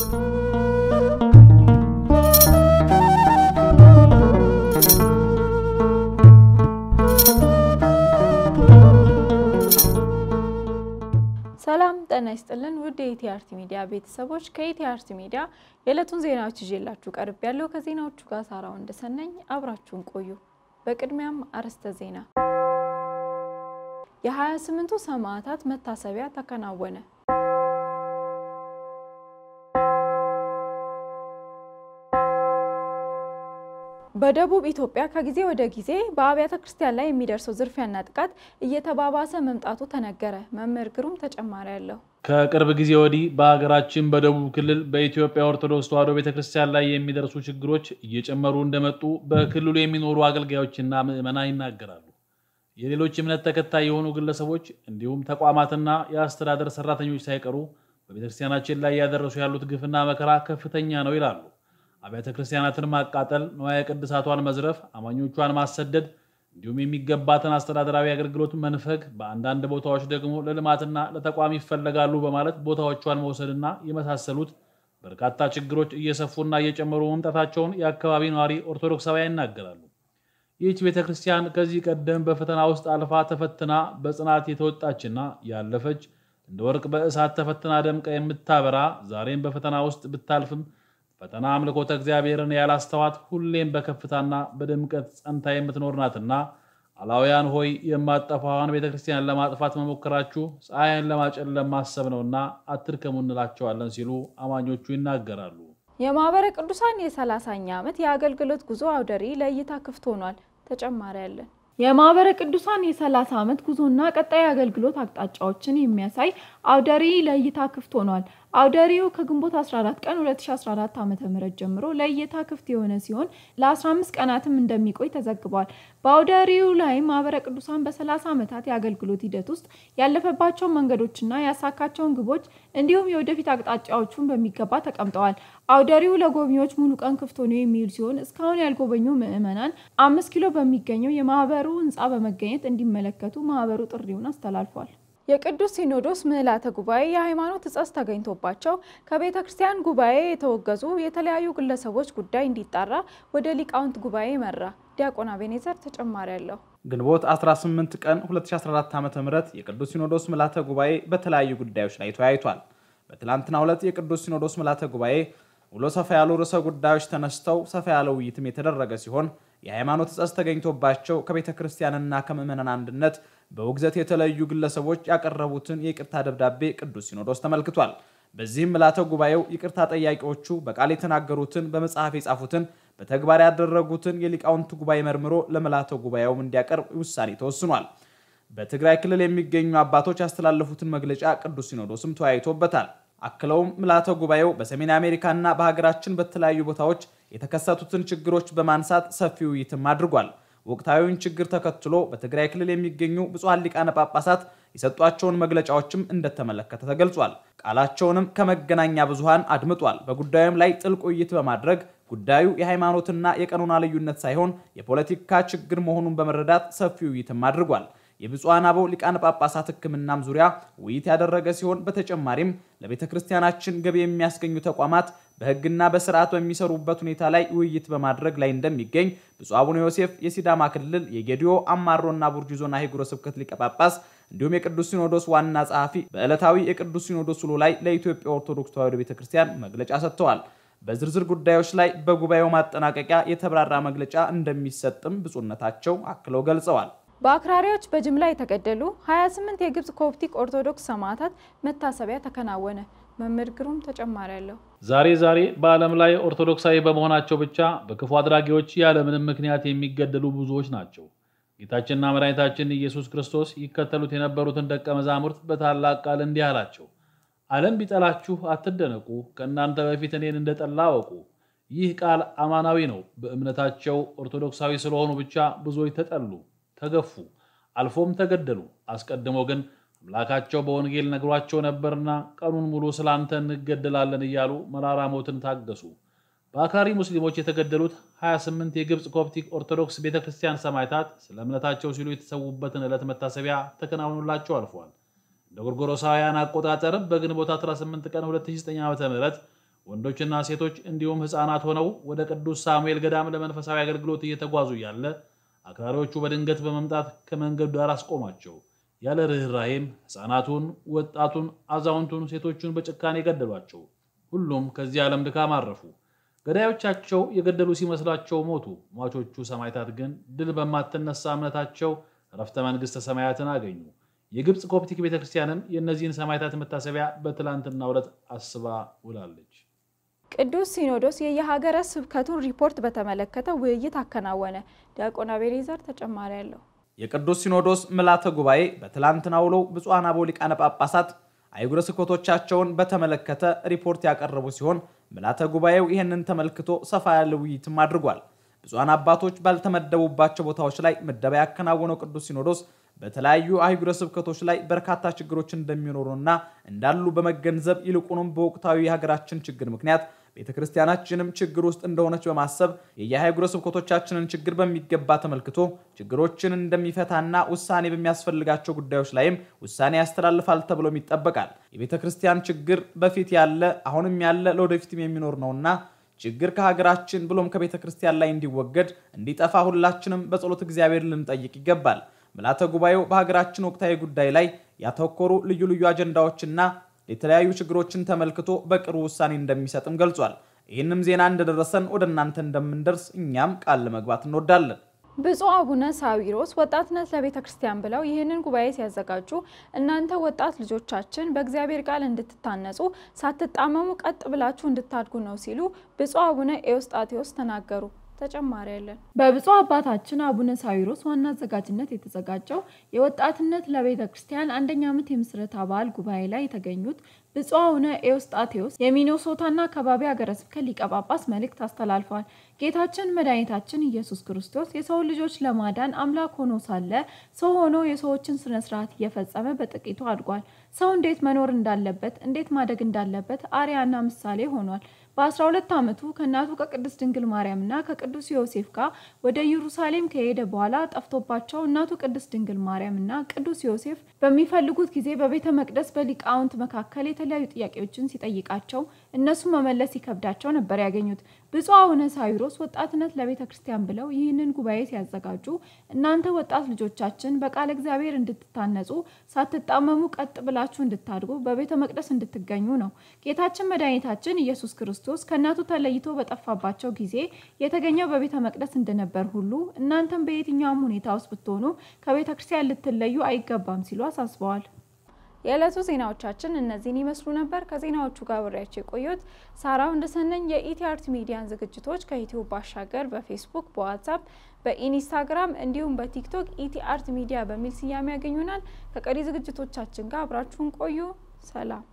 ሰላም ጤና ይስጥልን ውድ የኢቲአርቲ ሚዲያ ቤተሰቦች፣ ከኢቲአርቲ ሚዲያ የዕለቱን ዜናዎች ይዤላችሁ ቀርብ ያለው ከዜናዎቹ ጋር ሳራ ወንደሰነኝ አብራችሁን ቆዩ። በቅድሚያም አርዕስተ ዜና። የ28ቱ ሰማዕታት መታሰቢያ ተከናወነ። በደቡብ ኢትዮጵያ ከጊዜ ወደ ጊዜ በአብያተ ክርስቲያን ላይ የሚደርሰው ዝርፊያና ጥቃት እየተባባሰ መምጣቱ ተነገረ። መምህር ግሩም ተጨማሪ አለው። ከቅርብ ጊዜ ወዲህ በሀገራችን በደቡብ ክልል በኢትዮጵያ ኦርቶዶክስ ተዋሕዶ ቤተ ክርስቲያን ላይ የሚደርሱ ችግሮች እየጨመሩ እንደመጡ በክልሉ የሚኖሩ አገልጋዮችና ምዕመና ይናገራሉ። የሌሎች እምነት ተከታይ የሆኑ ግለሰቦች እንዲሁም ተቋማትና የአስተዳደር ሰራተኞች ሳይቀሩ በቤተክርስቲያናችን ላይ እያደረሱ ያሉት ግፍና መከራ ከፍተኛ ነው ይላሉ። አብያተ ክርስቲያናትን ማቃጠል፣ ንዋየ ቅድሳቷን መዝረፍ፣ አማኞቿን ማሰደድ እንዲሁም የሚገባትን አስተዳደራዊ አገልግሎት መንፈግ፣ በአንዳንድ ቦታዎች ደግሞ ለልማትና ለተቋም ይፈለጋሉ በማለት ቦታዎቿን መውሰድና የመሳሰሉት በርካታ ችግሮች እየሰፉና እየጨመሩ መምጣታቸውን የአካባቢ ነዋሪ ኦርቶዶክሳውያን ይናገራሉ። ይህች ቤተ ክርስቲያን ከዚህ ቀደም በፈተና ውስጥ አልፋ ተፈትና በጽናት የተወጣችና ያለፈች እንደ ወርቅ በእሳት ተፈትና ደምቃ የምታበራ ዛሬም በፈተና ውስጥ ብታልፍም ፈተና አምልኮተ እግዚአብሔርን ያላስተዋት ሁሌም በከፍታና በድምቀት ጸንታ የምትኖር ናትና አላውያን ሆይ የማጠፋዋን ቤተ ክርስቲያን ለማጥፋት መሞከራችሁ ፀሐይን ለማጨለም ማሰብ ነውና አትርከሙ እንላቸዋለን ሲሉ አማኞቹ ይናገራሉ። የማህበረ ቅዱሳን የሰላሳኛ ዓመት የአገልግሎት ጉዞ አውደሪ ለእይታ ክፍት ሆኗል። ተጨማሪ ያለን የማህበረ ቅዱሳን የ30 ዓመት ጉዞና ቀጣይ አገልግሎት አቅጣጫዎችን የሚያሳይ አውደሪ ለእይታ ክፍት ሆኗል። አውደ ርዕዩ ከግንቦት 14 ቀን 2014 ዓ.ም ጀምሮ ለእይታ ክፍት የሆነ ሲሆን ለ15 ቀናትም እንደሚቆይ ተዘግቧል። በአውደ ርዕዩ ላይ ማህበረ ቅዱሳን በ30 ዓመታት የአገልግሎት ሂደት ውስጥ ያለፈባቸውን መንገዶችና ያሳካቸውን ግቦች እንዲሁም የወደፊት አቅጣጫዎቹን በሚገባ ተቀምጠዋል። አውደ ርዕዩ ለጎብኚዎች ሙሉ ቀን ክፍት ሆኖ የሚውል ሲሆን እስካሁን ያልጎበኙ ምዕመናን አምስት ኪሎ በሚገኘው የማህበሩ ህንፃ በመገኘት እንዲመለከቱ ማህበሩ ጥሪውን አስተላልፏል። የቅዱስ ሲኖዶስ ምህላተ ጉባኤ የሃይማኖት እጸት ተገኝቶባቸው ከቤተ ክርስቲያን ጉባኤ የተወገዙ የተለያዩ ግለሰቦች ጉዳይ እንዲጣራ ወደ ሊቃውንት ጉባኤ መራ። ዲያቆን አቤኔዘር ተጨማሪ አለው። ግንቦት 18 ቀን 2014 ዓ ም የቅዱስ ሲኖዶስ ምህላተ ጉባኤ በተለያዩ ጉዳዮች ላይ ተወያይቷል። በትላንትናው ዕለት የቅዱስ ሲኖዶስ ምህላተ ጉባኤ ውሎ ሰፋ ያሉ ርዕሰ ጉዳዮች ተነስተው ሰፋ ያለ ውይይትም የተደረገ ሲሆን የሃይማኖት ጸጽ ተገኝቶባቸው ከቤተ ክርስቲያንና ከምዕመናን አንድነት በውግዘት የተለዩ ግለሰቦች ያቀረቡትን የይቅርታ ደብዳቤ ቅዱስ ሲኖዶስ ተመልክቷል። በዚህም ምልዓተ ጉባኤው ይቅርታ ጠያቂዎቹ በቃል የተናገሩትን፣ በመጽሐፍ የጻፉትን፣ በተግባር ያደረጉትን የሊቃውንት ጉባኤ መርምሮ ለምልዓተ ጉባኤውም እንዲያቀርብ ውሳኔ ተወስኗል። በትግራይ ክልል የሚገኙ አባቶች ያስተላለፉትን መግለጫ ቅዱስ ሲኖዶስም ተወያይቶበታል። አክለውም ምልዓተ ጉባኤው በሰሜን አሜሪካና በሀገራችን በተለያዩ ቦታዎች የተከሰቱትን ችግሮች በማንሳት ሰፊ ውይይትም አድርጓል። ወቅታዊውን ችግር ተከትሎ በትግራይ ክልል የሚገኙ ብፁዓን ሊቃነ ጳጳሳት የሰጧቸውን መግለጫዎችም እንደተመለከተ ተገልጿል። ቃላቸውንም ከመገናኛ ብዙሃን አድምጧል። በጉዳዩም ላይ ጥልቅ ውይይት በማድረግ ጉዳዩ የሃይማኖትና የቀኖና ልዩነት ሳይሆን የፖለቲካ ችግር መሆኑን በመረዳት ሰፊ ውይይትም አድርጓል። የብፁዓን አበው ሊቃነ ጳጳሳት ሕክምናም ዙሪያ ውይይት ያደረገ ሲሆን በተጨማሪም ለቤተ ክርስቲያናችን ገቢ የሚያስገኙ ተቋማት በህግና በስርዓት በሚሰሩበት ሁኔታ ላይ ውይይት በማድረግ ላይ እንደሚገኝ ብፁዕ አቡነ ዮሴፍ የሲዳማ ክልል የጌዲዮ አማሮና ቡርጂ ዞን አህጉረ ስብከት ሊቀ ጳጳስ እንዲሁም የቅዱስ ሲኖዶስ ዋና ጸሐፊ በዕለታዊ የቅዱስ ሲኖዶስ ውሎ ላይ ለኢትዮጵያ ኦርቶዶክስ ተዋሕዶ ቤተ ክርስቲያን መግለጫ ሰጥተዋል። በዝርዝር ጉዳዮች ላይ በጉባኤው ማጠናቀቂያ የተብራራ መግለጫ እንደሚሰጥም ብፁዕነታቸው አክለው ገልጸዋል። በአክራሪዎች በጅምላ የተገደሉ 28 የግብፅ ኮፕቲክ ኦርቶዶክስ ሰማዕታት መታሰቢያ ተከናወነ። መምህር ግሩም ተጨማሪ ያለው ዛሬ ዛሬ በዓለም ላይ ኦርቶዶክሳዊ በመሆናቸው ብቻ በክፉ አድራጊዎች ያለምንም ምክንያት የሚገደሉ ብዙዎች ናቸው። ጌታችንና መድኃኒታችን ኢየሱስ ክርስቶስ ይከተሉት የነበሩትን ደቀ መዛሙርት በታላቅ ቃል እንዲህ አላቸው፣ ዓለም ቢጠላችሁ አትደነቁ፣ ከእናንተ በፊት እኔን እንደጠላ አወቁ። ይህ ቃል አማናዊ ነው። በእምነታቸው ኦርቶዶክሳዊ ስለሆኑ ብቻ ብዙዎች ተጠሉ፣ ተገፉ፣ አልፎም ተገደሉ። አስቀድሞ ግን አምላካቸው በወንጌል ነግሯቸው ነበርና ቀኑን ሙሉ ስለ አንተ እንገደላለን እያሉ መራራ ሞትን ታገሱ። በአክራሪ ሙስሊሞች የተገደሉት 28 የግብፅ ኮፕቲክ ኦርቶዶክስ ቤተክርስቲያን ክርስቲያን ሰማዕታት ስለ እምነታቸው ሲሉ የተሰዉበትን ዕለት መታሰቢያ ተከናውኖላቸው አልፏል። እንደ ጎርጎሮሳውያን አቆጣጠር በግንቦት 18 ቀን 2009 ዓ ም ወንዶችና ሴቶች እንዲሁም ሕፃናት ሆነው ወደ ቅዱስ ሳሙኤል ገዳም ለመንፈሳዊ አገልግሎት እየተጓዙ እያለ አክራሪዎቹ በድንገት በመምጣት ከመንገዱ ዳር አስቆማቸው። ያለ ርኅራሄም ሕፃናቱን፣ ወጣቱን፣ አዛውንቱን፣ ሴቶቹን በጭካኔ ገደሏቸው። ሁሉም ከዚህ ዓለም ድካም አረፉ። ገዳዮቻቸው የገደሉ ሲመስላቸው ሞቱ። ሟቾቹ ሰማዕታት ግን ድል በማትነሳ እምነታቸው ረፍተ መንግሥተ ሰማያትን አገኙ። የግብፅ ኮፕቲክ ቤተክርስቲያንም የእነዚህን ሰማዕታት መታሰቢያ በትላንትናው ዕለት አስባ ውላለች። ቅዱስ ሲኖዶስ የየሀገረ ስብከቱን ሪፖርት በተመለከተ ውይይት አከናወነ። ዲያቆን አቤኔዘር ተጨማሪ አለው። የቅዱስ ሲኖዶስ ምልዓተ ጉባኤ በትላንትና ውሎ ብፁዓን አበው ሊቃነ ጳጳሳት አህጉረ ስብከቶቻቸውን በተመለከተ ሪፖርት ያቀረቡ ሲሆን ምልዓተ ጉባኤው ይህንን ተመልክቶ ሰፋ ያለ ውይይትም አድርጓል። ብፁዓን አባቶች ባልተመደቡባቸው ቦታዎች ላይ ምደባ ያከናወነው ቅዱስ ሲኖዶስ በተለያዩ አህጉረ ስብከቶች ላይ በርካታ ችግሮች እንደሚኖሩና እንዳሉ በመገንዘብ ይልቁንም በወቅታዊ የሀገራችን ችግር ምክንያት ቤተ ክርስቲያናችንም ችግር ውስጥ እንደሆነች በማሰብ የየሀገረ ስብከቶቻችንን ችግር በሚገባ ተመልክቶ ችግሮችን እንደሚፈታና ውሳኔ በሚያስፈልጋቸው ጉዳዮች ላይም ውሳኔ ያስተላልፋል ተብሎም ይጠበቃል። የቤተ ክርስቲያን ችግር በፊት ያለ አሁንም ያለ ለወደፊትም የሚኖር ነውና ችግር ከሀገራችን ብሎም ከቤተ ክርስቲያን ላይ እንዲወገድ እንዲጠፋ ሁላችንም በጸሎት እግዚአብሔር ልንጠይቅ ይገባል። ምልዓተ ጉባኤው በሀገራችን ወቅታዊ ጉዳይ ላይ ያተኮሩ ልዩ ልዩ አጀንዳዎችና የተለያዩ ችግሮችን ተመልክቶ በቅርቡ ውሳኔ እንደሚሰጥም ገልጿል። ይህንም ዜና እንደደረሰን ወደ እናንተ እንደምንደርስ እኛም ቃል ለመግባት እንወዳለን። ብፁዕ አቡነ ሳዊሮስ ወጣትነት ለቤተ ክርስቲያን ብለው ይህንን ጉባኤ ሲያዘጋጁ እናንተ ወጣት ልጆቻችን በእግዚአብሔር ቃል እንድትታነጹ ሳትጣመሙ ቀጥ ብላችሁ እንድታድጉ ነው ሲሉ ብፁዕ አቡነ ኤዎስጣቴዎስ ተናገሩ። ተጨማሪ አለን። በብፁዕ አባታችን አቡነ ሳዊሮስ ዋና አዘጋጅነት የተዘጋጀው የወጣትነት ለቤተ ክርስቲያን አንደኛ ዓመት የምስረታ በዓል ጉባኤ ላይ የተገኙት ብፁዕ አቡነ ኤዎስጣቴዎስ የሚኔሶታና አካባቢ ሀገረ ስብከት ሊቀ ጳጳስ መልእክት አስተላልፈዋል። ጌታችን መድኃኒታችን ኢየሱስ ክርስቶስ የሰው ልጆች ለማዳን አምላክ ሆኖ ሳለ ሰው ሆኖ የሰዎችን ስነ ስርዓት እየፈጸመ በጥቂቱ አድጓል። ሰው እንዴት መኖር እንዳለበት፣ እንዴት ማደግ እንዳለበት አርያና ምሳሌ ሆኗል። በ12 ዓመቱ ከእናቱ ከቅድስት ድንግል ማርያምና ከቅዱስ ዮሴፍ ጋር ወደ ኢየሩሳሌም ከሄደ በኋላ ጠፍቶባቸው እናቱ ቅድስት ድንግል ማርያምና ቅዱስ ዮሴፍ በሚፈልጉት ጊዜ በቤተ መቅደስ በሊቃውንት መካከል የተለያዩ ጥያቄዎችን ሲጠይቃቸው እነሱ መመለስ ሲከብዳቸው ነበር ያገኙት። ብፁዕ አቡነ ሳዊሮስ ወጣትነት ለቤተ ክርስቲያን ብለው ይህንን ጉባኤ ሲያዘጋጁ እናንተ ወጣት ልጆቻችን በቃለ እግዚአብሔር እንድትታነጹ ሳትጣመሙ ቀጥ ብላችሁ እንድታድጉ በቤተ መቅደስ እንድትገኙ ነው። ጌታችን መድኃኒታችን ኢየሱስ ክርስቶስ ከእናቱ ተለይቶ በጠፋባቸው ጊዜ የተገኘው በቤተ መቅደስ እንደነበር ሁሉ እናንተም በየትኛውም ሁኔታ ውስጥ ብትሆኑ ከቤተ ክርስቲያን ልትለዩ አይገባም ሲሉ አሳስበዋል። የዕለቱ ዜናዎቻችን እነዚህን ይመስሉ ነበር። ከዜናዎቹ ጋር ብሬያቸው የቆዩት ሳራ ወንድሰነኝ። የኢቲአርት ሚዲያን ዝግጅቶች ከኢትዮ ባሻገር በፌስቡክ፣ በዋትሳፕ፣ በኢንስታግራም እንዲሁም በቲክቶክ ኢቲአርት ሚዲያ በሚል ስያሜ ያገኙናል። ከቀሪ ዝግጅቶቻችን ጋር አብራችሁን ቆዩ። ሰላም